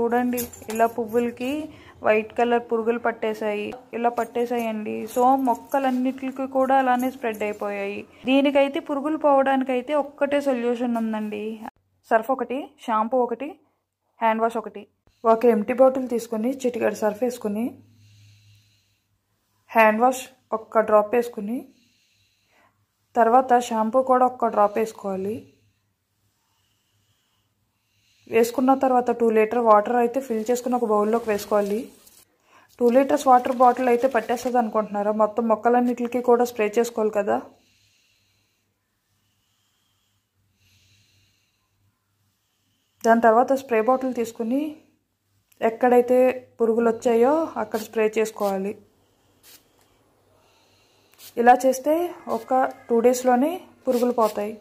చూడండి ఇలా పువ్వులకి white colour పురుగులు పట్టేశాయి ఇలా అండి సో మొక్కలన్నిటికి కూడా అలానే స్ప్రెడ్ అయిపోయాయి దీనికైతే పురుగులు పోవడానికైతే ఒక్కటే సొల్యూషన్ ఉందండి సర్ఫ్ ఒకటి షాంపూ ఒకటి హ్యాండ్ వాష్ ఒకటి ఒక ఎంటీ బాటిల్ తీసుకుని చిటికడి సర్ఫ్ వేసుకుని హ్యాండ్ వాష్ ఒక్క డ్రాప్ వేసుకుని తర్వాత షాంపూ కూడా ఒక్క డ్రాప్ వేసుకోవాలి వేసుకున్న తర్వాత టూ లీటర్ వాటర్ అయితే ఫిల్ చేసుకుని ఒక బౌల్లోకి వేసుకోవాలి టూ లీటర్స్ వాటర్ బాటిల్ అయితే పట్టేస్తుంది అనుకుంటున్నారా మొత్తం మొక్కలన్నిటికి కూడా స్ప్రే చేసుకోవాలి కదా దాని తర్వాత స్ప్రే బాటిల్ తీసుకుని ఎక్కడైతే పురుగులు వచ్చాయో అక్కడ స్ప్రే చేసుకోవాలి ఇలా చేస్తే ఒక టూ డేస్లోనే పురుగులు పోతాయి